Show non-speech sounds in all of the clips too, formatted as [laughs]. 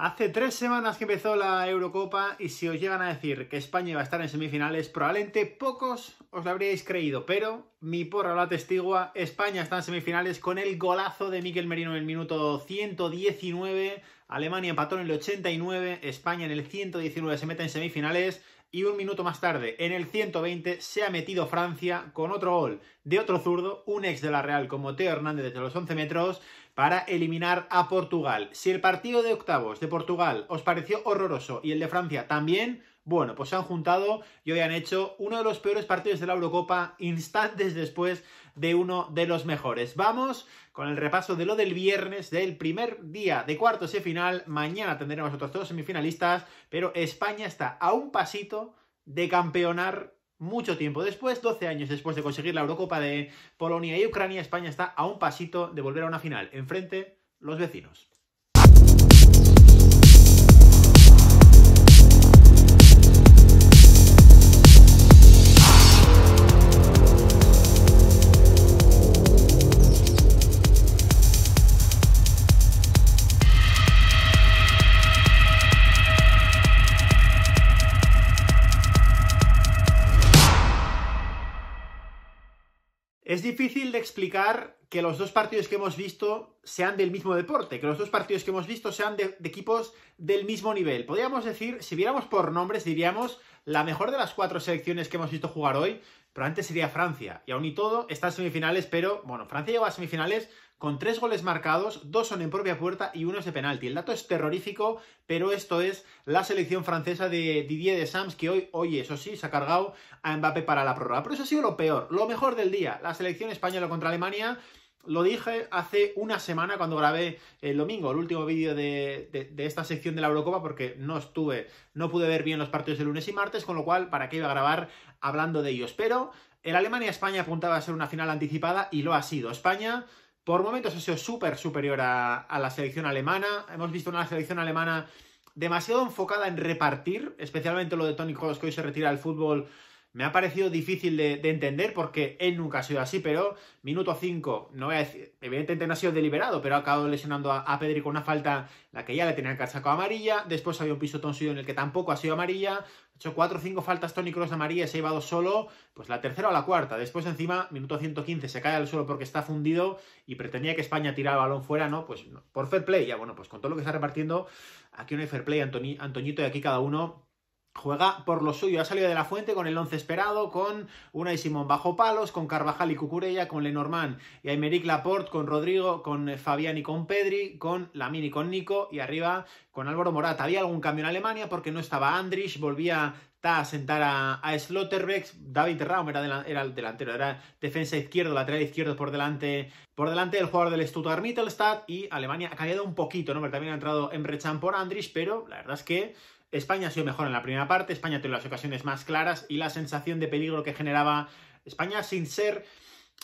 Hace tres semanas que empezó la Eurocopa y si os llegan a decir que España iba a estar en semifinales, probablemente pocos os lo habríais creído, pero mi porra la testigua, España está en semifinales con el golazo de Miquel Merino en el minuto 119, Alemania empató en el 89, España en el 119 se mete en semifinales y un minuto más tarde, en el 120, se ha metido Francia con otro gol de otro zurdo, un ex de la Real como Teo Hernández desde los 11 metros para eliminar a Portugal. Si el partido de octavos de Portugal os pareció horroroso y el de Francia también, bueno, pues se han juntado y hoy han hecho uno de los peores partidos de la Eurocopa instantes después de uno de los mejores. Vamos con el repaso de lo del viernes, del primer día de cuartos de final. Mañana tendremos otros dos semifinalistas, pero España está a un pasito de campeonar mucho tiempo después, 12 años después de conseguir la Eurocopa de Polonia y Ucrania, España está a un pasito de volver a una final, enfrente los vecinos. Es difícil de explicar que los dos partidos que hemos visto sean del mismo deporte, que los dos partidos que hemos visto sean de, equipos del mismo nivel. Podríamos decir, si viéramos por nombres, diríamos la mejor de las cuatro selecciones que hemos visto jugar hoy, pero antes sería Francia. Y aún y todo, está en semifinales, pero bueno, Francia lleva a semifinales con tres goles marcados, dos son en propia puerta y uno es de penalti. El dato es terrorífico, pero esto es la selección francesa de Didier Deschamps, que hoy, oye, eso sí, se ha cargado a Mbappé para la prórroga. Pero eso ha sido lo peor, lo mejor del día. La selección española contra Alemania lo dije hace una semana cuando grabé el domingo, el último vídeo de, esta sección de la Eurocopa, porque no estuve, no pude ver bien los partidos de lunes y martes, con lo cual, ¿para qué iba a grabar hablando de ellos? Pero el Alemania-España apuntaba a ser una final anticipada y lo ha sido. España por momentos ha sido súper superior a, la selección alemana. Hemos visto una selección alemana demasiado enfocada en repartir, especialmente lo de Tony Kroos, que hoy se retira del fútbol me ha parecido difícil de, entender porque él nunca ha sido así, pero minuto 5, no evidentemente no ha sido deliberado, pero ha acabado lesionando a, Pedri con una falta, la que ya le tenían que haber sacado amarilla, después había un piso suyo en el que tampoco ha sido amarilla, ha hecho 4 o 5 faltas Tony Cross de amarilla, se ha llevado solo, pues la tercera o la cuarta, después encima, minuto 115, se cae al suelo porque está fundido y pretendía que España tirara el balón fuera, ¿no? Pues por fair play, ya bueno, pues con todo lo que está repartiendo, aquí no hay fair play, Antoni, Antoñito y aquí cada uno Juega por lo suyo, ha salido de la fuente con el once esperado, con Una y Simón bajo palos, con Carvajal y Cucurella, con Lenormand y Aymeric Laporte, con Rodrigo, con eh, Fabián y con Pedri, con Lamini y con Nico, y arriba con Álvaro Morata. Había algún cambio en Alemania porque no estaba Andrich, volvía a sentar a, a David Raum era, el delantero, era defensa izquierdo, lateral izquierdo por delante, por delante del jugador del Stuttgart Mittelstadt y Alemania ha cambiado un poquito, ¿no? pero también ha entrado en Can por Andrich, pero la verdad es que España ha sido mejor en la primera parte, España tuvo las ocasiones más claras y la sensación de peligro que generaba España sin ser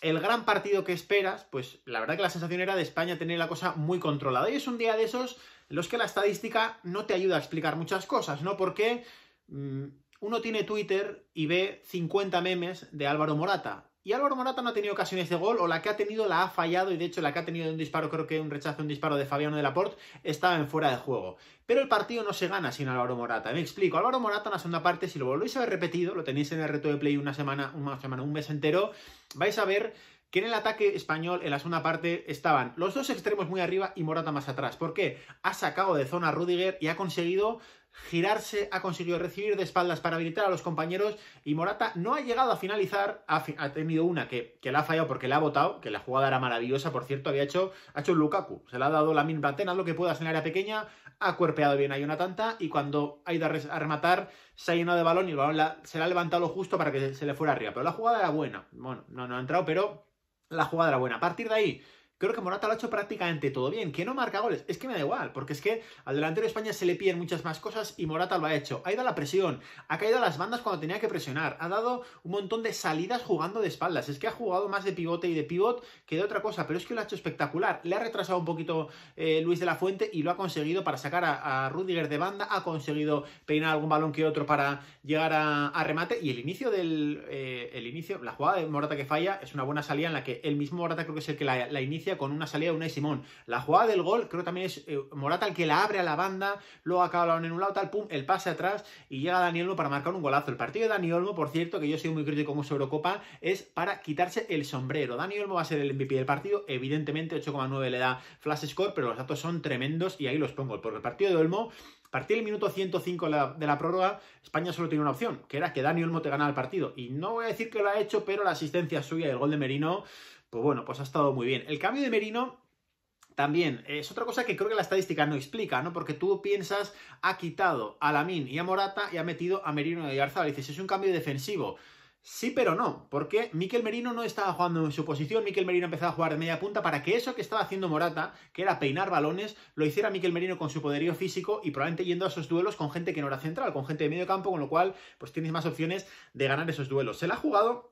el gran partido que esperas, pues la verdad que la sensación era de España tener la cosa muy controlada. Y es un día de esos en los que la estadística no te ayuda a explicar muchas cosas, ¿no? Porque mm, uno tiene Twitter y ve 50 memes de Álvaro Morata. Y Álvaro Morata no ha tenido ocasiones de gol, o la que ha tenido la ha fallado, y de hecho la que ha tenido un disparo, creo que un rechazo, un disparo de Fabiano de Laporte, estaba en fuera de juego. Pero el partido no se gana sin Álvaro Morata. Me explico, Álvaro Morata en la segunda parte, si lo volvéis a ver repetido, lo tenéis en el reto de play una semana, una semana, un mes entero, vais a ver que en el ataque español, en la segunda parte, estaban los dos extremos muy arriba y Morata más atrás. ¿Por qué? Ha sacado de zona a Rudiger y ha conseguido girarse ha conseguido recibir de espaldas para habilitar a los compañeros y Morata no ha llegado a finalizar, ha, tenido una que, que la ha fallado porque la ha votado, que la jugada era maravillosa, por cierto, había hecho, ha hecho un Lukaku, se le ha dado la misma antena, lo que pueda en el área pequeña, ha cuerpeado bien una tanta y cuando ha ido a, rematar se ha llenado de balón y el balón se le ha levantado justo para que se, le fuera arriba, pero la jugada era buena, bueno, no, no ha entrado, pero la jugada era buena. A partir de ahí, Creo que Morata lo ha hecho prácticamente todo bien. Que no marca goles, es que me da igual, porque es que al delantero de España se le piden muchas más cosas y Morata lo ha hecho. Ha ido a la presión, ha caído a las bandas cuando tenía que presionar, ha dado un montón de salidas jugando de espaldas. Es que ha jugado más de pivote y de pivot que de otra cosa, pero es que lo ha hecho espectacular. Le ha retrasado un poquito eh, Luis de la Fuente y lo ha conseguido para sacar a, Rudiger de banda, ha conseguido peinar algún balón que otro para llegar a, remate y el inicio del... Eh, inicio, la jugada de Morata que falla es una buena salida en la que el mismo Morata creo que es el que la inicia con una salida de Unai Simón. La jugada del gol, creo también es eh, Morata el que la abre a la banda, luego acaba en un lado, tal, pum, el pase atrás y llega Dani Olmo para marcar un golazo. El partido de Dani Olmo, por cierto, que yo soy muy crítico con sobrecopa, es para quitarse el sombrero. Dani Olmo va a ser el MVP del partido, evidentemente 8,9 le da flash score, pero los datos son tremendos y ahí los pongo, porque el partido de Olmo a partir del minuto 105 de la prórroga, España solo tiene una opción, que era que Dani Olmo te ganara el partido. Y no voy a decir que lo ha hecho, pero la asistencia suya y el gol de Merino, pues bueno, pues ha estado muy bien. El cambio de Merino también es otra cosa que creo que la estadística no explica, ¿no? Porque tú piensas, ha quitado a Lamín y a Morata y ha metido a Merino y a Garzal. dices, es un cambio defensivo. Sí, pero no, porque Miquel Merino no estaba jugando en su posición, Miquel Merino empezaba a jugar de media punta para que eso que estaba haciendo Morata, que era peinar balones, lo hiciera Miquel Merino con su poderío físico y probablemente yendo a esos duelos con gente que no era central, con gente de medio campo, con lo cual pues tienes más opciones de ganar esos duelos. Se la ha jugado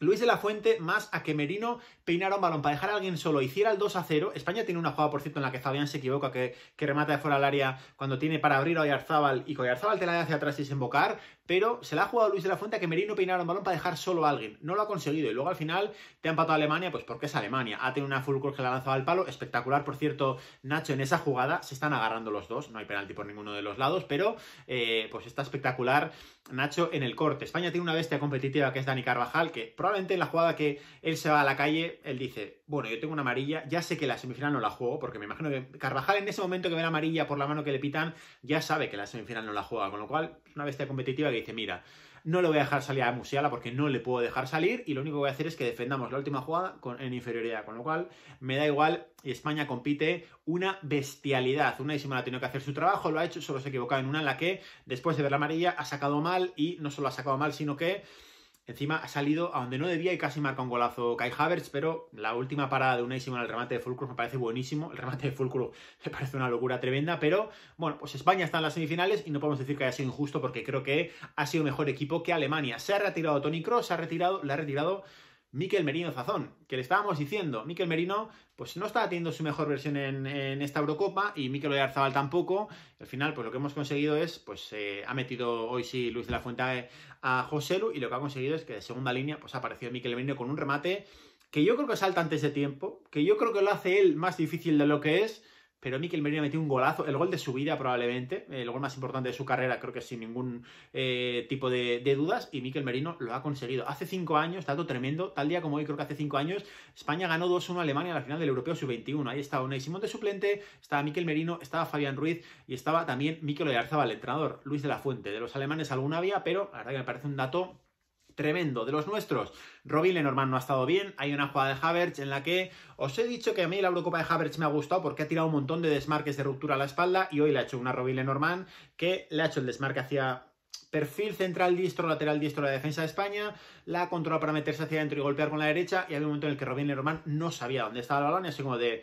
Luis de la Fuente más a que Merino peinara un balón para dejar a alguien solo, hiciera el 2 a 0. España tiene una jugada, por cierto, en la que Fabián se equivoca, que, remata de fuera al área cuando tiene para abrir a Oyarzábal y Oyarzábal te la da hacia atrás y desembocar, pero se la ha jugado Luis de la Fuente a que Merino peinara un balón para dejar solo a alguien. No lo ha conseguido y luego al final te ha empatado a Alemania, pues porque es Alemania. Ha tenido una full que la ha lanzado al palo, espectacular, por cierto, Nacho, en esa jugada se están agarrando los dos, no hay penalti por ninguno de los lados, pero eh, pues está espectacular Nacho en el corte. España tiene una bestia competitiva que es Dani Carvajal, que probablemente en la jugada que él se va a la calle, él dice, bueno, yo tengo una amarilla, ya sé que la semifinal no la juego, porque me imagino que Carvajal en ese momento que ve la amarilla por la mano que le pitan, ya sabe que la semifinal no la juega, con lo cual una bestia competitiva que dice, mira, no le voy a dejar salir a Musiala porque no le puedo dejar salir y lo único que voy a hacer es que defendamos la última jugada con, en inferioridad, con lo cual me da igual España compite una bestialidad. Una y tiene ha tenido que hacer su trabajo, lo ha hecho, solo se ha equivocado en una en la que después de ver la amarilla ha sacado mal y no solo ha sacado mal, sino que Encima ha salido a donde no debía y casi marca un golazo Kai Havertz, pero la última parada de un en el remate de Fulcro me parece buenísimo. El remate de Fulcro [laughs] me parece una locura tremenda, pero bueno, pues España está en las semifinales y no podemos decir que haya sido injusto porque creo que ha sido mejor equipo que Alemania. Se ha retirado Tony Kroos, se ha retirado, le ha retirado Miquel Merino Zazón, que le estábamos diciendo, Miquel Merino pues no está teniendo su mejor versión en, esta Eurocopa y Miquel Oyarzabal tampoco. Al final, pues lo que hemos conseguido es, pues eh, ha metido hoy sí Luis de la Fuente a Joselu y lo que ha conseguido es que de segunda línea pues ha aparecido Miquel Merino con un remate que yo creo que salta antes de tiempo, que yo creo que lo hace él más difícil de lo que es, pero Miquel Merino metió un golazo, el gol de su vida probablemente, el gol más importante de su carrera, creo que sin ningún eh, tipo de, dudas, y Miquel Merino lo ha conseguido. Hace cinco años, dato tremendo, tal día como hoy, creo que hace cinco años, España ganó 2-1 a Alemania en la final del Europeo Sub-21. Ahí estaba Ney Simón de suplente, estaba Miquel Merino, estaba Fabián Ruiz y estaba también Miquel Oyarzabal, el entrenador, Luis de la Fuente. De los alemanes alguna había, pero la verdad que me parece un dato tremendo de los nuestros. Robin Lenormand no ha estado bien. Hay una jugada de Havertz en la que os he dicho que a mí la Eurocopa de Havertz me ha gustado porque ha tirado un montón de desmarques de ruptura a la espalda y hoy le ha hecho una Robin Lenormand que le ha hecho el desmarque hacia perfil central distro, lateral distro de la defensa de España, la controla para meterse hacia adentro y golpear con la derecha, y había un momento en el que Robin Lenormand no sabía dónde estaba el balón, y así como de,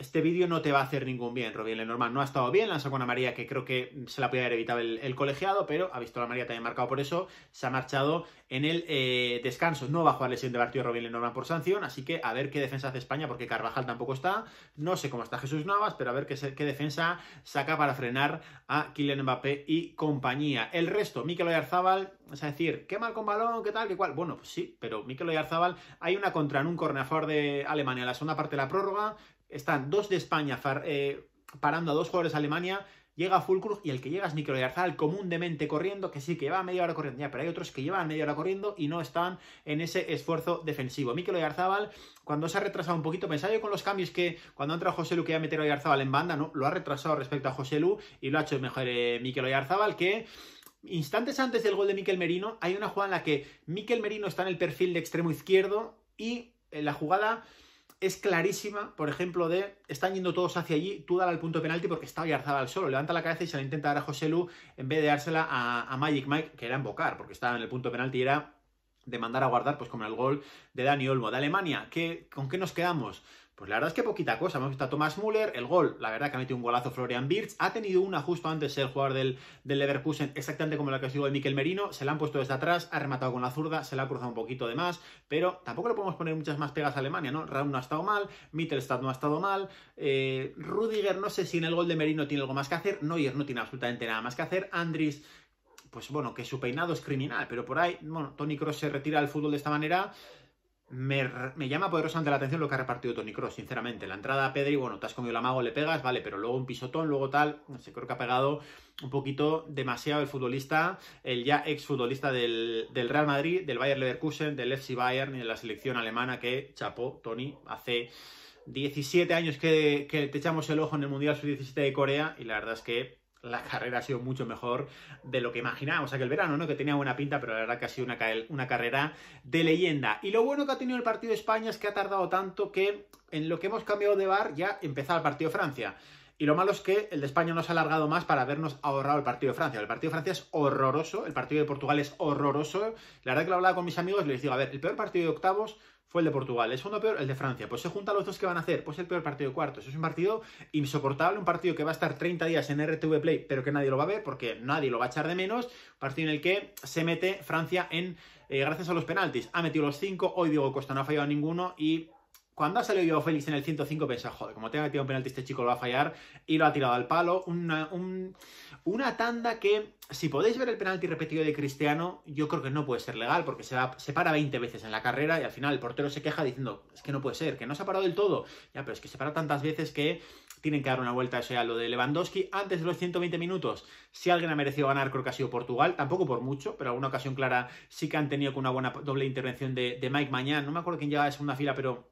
este vídeo no te va a hacer ningún bien. Robin Lenormand no ha estado bien, lanzó con María que creo que se la podía haber evitado el, colegiado, pero ha visto a la María también marcado por eso, se ha marchado en el eh, descanso. No va a jugar el siguiente partido Robin Lenormand por sanción, así que a ver qué defensa hace España, porque Carvajal tampoco está. No sé cómo está Jesús Navas, pero a ver qué, defensa saca para frenar a Kylian Mbappé y compañía. El resto, Mikel Oyarzábal, es decir, qué mal con balón, qué tal, qué cual. Bueno, pues sí, pero Mikel Oyarzábal, hay una contra en un corner de Alemania en la segunda parte de la prórroga están dos de España eh, parando a dos jugadores de Alemania. Llega Fulkrug y el que llega es Mikel Oyarzabal, comúnmente corriendo, que sí, que lleva media hora corriendo, pero hay otros que llevan media hora corriendo y no están en ese esfuerzo defensivo. Mikel Oyarzabal, cuando se ha retrasado un poquito, pensaba yo con los cambios que cuando entra José Lu que iba a meter a Oyarzabal en banda, ¿no? Lo ha retrasado respecto a José Lu y lo ha hecho mejor eh, Mikel Oyarzabal que... Instantes antes del gol de Miquel Merino, hay una jugada en la que Miquel Merino está en el perfil de extremo izquierdo y eh, la jugada es clarísima, por ejemplo, de están yendo todos hacia allí, tú dale al punto penalti porque está al solo, levanta la cabeza y se la intenta dar a José Lu en vez de dársela a, Magic Mike, que era embocar porque estaba en el punto penalti y era de mandar a guardar, pues como el gol de Dani Olmo. De Alemania, ¿con qué nos quedamos? Pues la verdad es que poquita cosa. Hemos visto a Thomas Müller, el gol, la verdad que ha metido un golazo Florian Birch. Ha tenido una justo antes el jugador del, del Leverkusen, exactamente como la que os digo de Miquel Merino. Se la han puesto desde atrás, ha rematado con la zurda, se la ha cruzado un poquito de más, pero tampoco le podemos poner muchas más pegas a Alemania, ¿no? Raúl no ha estado mal, Mittelstadt no ha estado mal, eh, Rudiger, no sé si en el gol de Merino tiene algo más que hacer, Neuer no tiene absolutamente nada más que hacer, Andris pues bueno, que su peinado es criminal, pero por ahí, bueno, Tony Cross se retira del fútbol de esta manera, me, llama poderosamente la atención lo que ha repartido Tony Cross, sinceramente. La entrada a Pedri, bueno, te has comido la mago, le pegas, vale, pero luego un pisotón, luego tal. No sé, creo que ha pegado un poquito demasiado el futbolista, el ya ex futbolista del Real Madrid, del Bayern Leverkusen, del FC Bayern y de la selección alemana que chapó Tony hace 17 años que, que te echamos el ojo en el Mundial Sub-17 de Corea y la verdad es que la carrera ha sido mucho mejor de lo que imaginábamos o sea, el verano, ¿no? Que tenía buena pinta, pero la verdad que ha sido una, carrera de leyenda. Y lo bueno que ha tenido el partido de España es que ha tardado tanto que en lo que hemos cambiado de bar ya empezaba el partido de Francia. Y lo malo es que el de España nos ha alargado más para habernos ahorrado el partido de Francia. El partido de Francia es horroroso, el partido de Portugal es horroroso. La verdad que lo hablado con mis amigos y les digo, a ver, el peor partido de octavos fue el de Portugal. El segundo peor, el de Francia. Pues se juntan los dos que van a hacer. Pues el peor partido de cuartos. Es un partido insoportable, un partido que va a estar 30 días en RTV Play, pero que nadie lo va a ver porque nadie lo va a echar de menos. Partido en el que se mete Francia en eh, gracias a los penaltis. Ha metido los cinco, hoy Diego Costa no ha fallado ninguno y cuando ha salido yo Félix en el 105, pensaba, joder, como tenga que un penalti, este chico lo va a fallar y lo ha tirado al palo. Una, tanda que, si podéis ver el penalti repetido de Cristiano, yo creo que no puede ser legal porque se, va, para 20 veces en la carrera y al final el portero se queja diciendo, es que no puede ser, que no se ha parado del todo. Ya, pero es que se para tantas veces que tienen que dar una vuelta eso ya lo de Lewandowski antes de los 120 minutos. Si alguien ha merecido ganar, creo que ha sido Portugal, tampoco por mucho, pero alguna ocasión clara sí que han tenido con una buena doble intervención de, Mike Mañán. No me acuerdo quién llegaba de segunda fila, pero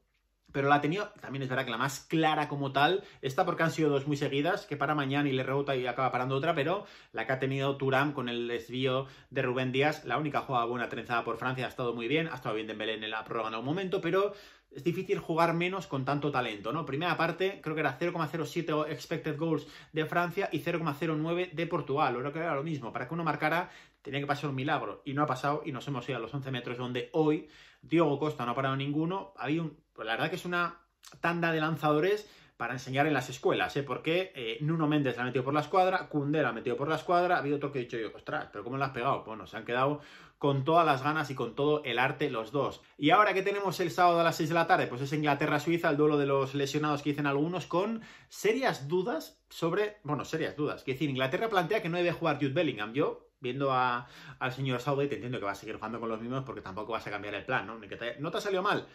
pero la ha tenido, también es verdad que la más clara como tal, está porque han sido dos muy seguidas, que para mañana y le rebota y acaba parando otra, pero la que ha tenido Turán con el desvío de Rubén Díaz, la única jugada buena trenzada por Francia, ha estado muy bien, ha estado bien Dembélé en la prórroga en algún momento, pero es difícil jugar menos con tanto talento, ¿no? Primera parte, creo que era 0,07 expected goals de Francia y 0,09 de Portugal, creo que era lo mismo, para que uno marcara tenía que pasar un milagro, y no ha pasado, y nos hemos ido a los 11 metros donde hoy Diogo Costa no ha parado ninguno, había un pues la verdad que es una tanda de lanzadores para enseñar en las escuelas, ¿eh? Porque eh, Nuno Méndez la ha metido por la escuadra, Cundé la ha metido por la escuadra, ha habido otro que he dicho yo, ostras, pero ¿cómo la has pegado? Bueno, se han quedado con todas las ganas y con todo el arte los dos. Y ahora que tenemos el sábado a las 6 de la tarde, pues es Inglaterra-Suiza, el duelo de los lesionados que dicen algunos, con serias dudas sobre, bueno, serias dudas, que decir, Inglaterra plantea que no debe jugar Jude Bellingham, yo... Viendo al señor te entiendo que va a seguir jugando con los mismos porque tampoco vas a cambiar el plan, ¿no? No te ha salido mal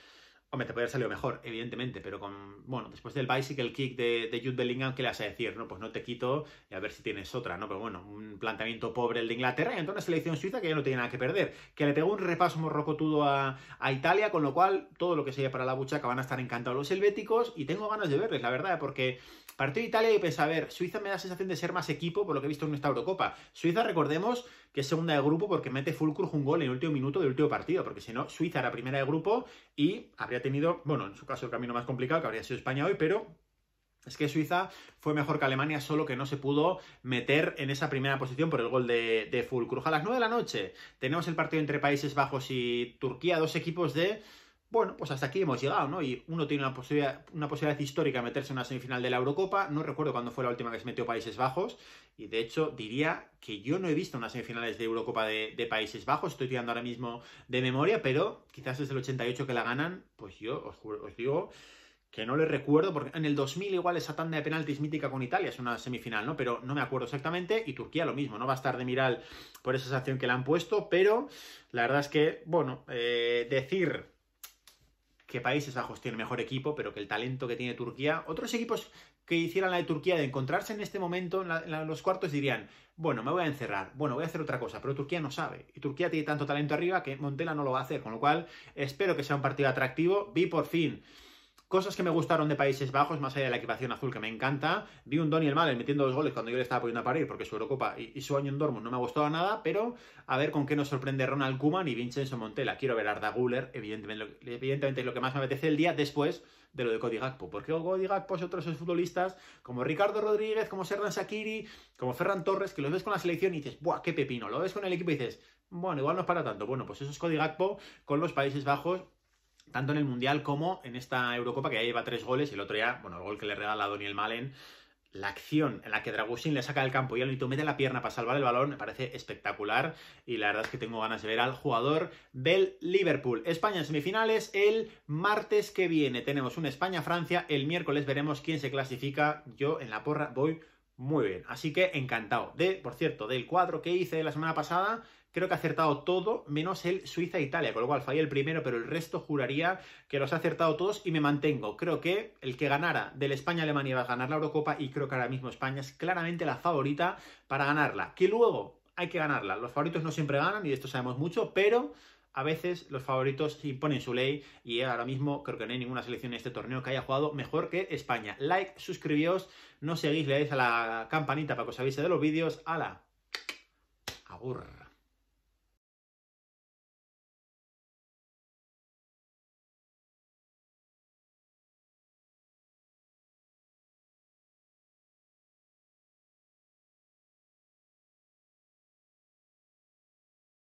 Hombre, te podría haber salido mejor, evidentemente, pero con. Bueno, después del bicycle kick de, Jude Bellingham, ¿qué le vas a decir? No, pues no te quito y a ver si tienes otra, ¿no? Pero bueno, un planteamiento pobre el de Inglaterra y entonces una selección suiza que ya no tiene nada que perder. Que le pegó un repaso morrocotudo a, a Italia, con lo cual todo lo que sea para la buchaca van a estar encantados los helvéticos y tengo ganas de verles, la verdad, porque partió Italia y pensé, a ver, Suiza me da sensación de ser más equipo por lo que he visto en esta Eurocopa. Suiza, recordemos, que es segunda de grupo porque mete Fulcruz un gol en el último minuto del último partido, porque si no, Suiza era primera de grupo y habría tenido, bueno, en su caso el camino más complicado que habría sido España hoy, pero es que Suiza fue mejor que Alemania, solo que no se pudo meter en esa primera posición por el gol de, de A las 9 de la noche tenemos el partido entre Países Bajos y Turquía, dos equipos de bueno, pues hasta aquí hemos llegado, ¿no? Y uno tiene una posibilidad, histórica de meterse en una semifinal de la Eurocopa. No recuerdo cuándo fue la última que se metió Países Bajos. Y de hecho, diría que yo no he visto unas semifinales de Eurocopa de, Países Bajos. Estoy tirando ahora mismo de memoria, pero quizás es el 88 que la ganan, pues yo os, digo que no le recuerdo, porque en el 2000 igual esa tanda de penaltis mítica con Italia es una semifinal, ¿no? Pero no me acuerdo exactamente, y Turquía lo mismo, no va a estar de mirar por esa sanción que le han puesto, pero la verdad es que, bueno, eh, decir que Países Bajos tiene mejor equipo, pero que el talento que tiene Turquía, otros equipos que hicieran la de Turquía de encontrarse en este momento en, los cuartos dirían, bueno, me voy a encerrar, bueno, voy a hacer otra cosa, pero Turquía no sabe. Y Turquía tiene tanto talento arriba que Montela no lo va a hacer, con lo cual espero que sea un partido atractivo. Vi por fin Cosas que me gustaron de Países Bajos, más allá de la equipación azul que me encanta. Vi un Donny el Malen metiendo dos goles cuando yo le estaba poniendo a parir porque su Eurocopa y, su año en Dortmund no me ha gustado nada, pero a ver con qué nos sorprende Ronald Koeman y Vincenzo Montella. Quiero ver Arda Guller, evidentemente, evidentemente es lo que más me apetece el día después de lo de Cody Gakpo. Porque Cody Gakpo y otros futbolistas como Ricardo Rodríguez, como Serran Sakiri, como Ferran Torres, que los ves con la selección y dices, ¡buah, qué pepino! Lo ves con el equipo y dices, bueno, igual no es para tanto. Bueno, pues eso es Cody Gakpo con los Países Bajos tanto en el Mundial como en esta Eurocopa, que ya lleva tres goles, y el otro ya, bueno, el gol que le regala a Daniel Malen, la acción en la que Dragusin le saca del campo y al mete la pierna para salvar el balón me parece espectacular y la verdad es que tengo ganas de ver al jugador del Liverpool. España en semifinales el martes que viene. Tenemos un España-Francia, el miércoles veremos quién se clasifica. Yo en la porra voy muy bien, así que encantado de, por cierto, del cuadro que hice la semana pasada, creo que ha acertado todo, menos el Suiza-Italia, con lo cual fallé el primero, pero el resto juraría que los ha acertado todos y me mantengo. Creo que el que ganara del España-Alemania va a ganar la Eurocopa y creo que ahora mismo España es claramente la favorita para ganarla. Que luego hay que ganarla. Los favoritos no siempre ganan y de esto sabemos mucho, pero a veces los favoritos imponen su ley y ahora mismo creo que no hay ninguna selección en este torneo que haya jugado mejor que España. Like, suscribíos, no seguís, le dais a la campanita para que os avise de los vídeos. ¡Hala! ¡Aburra!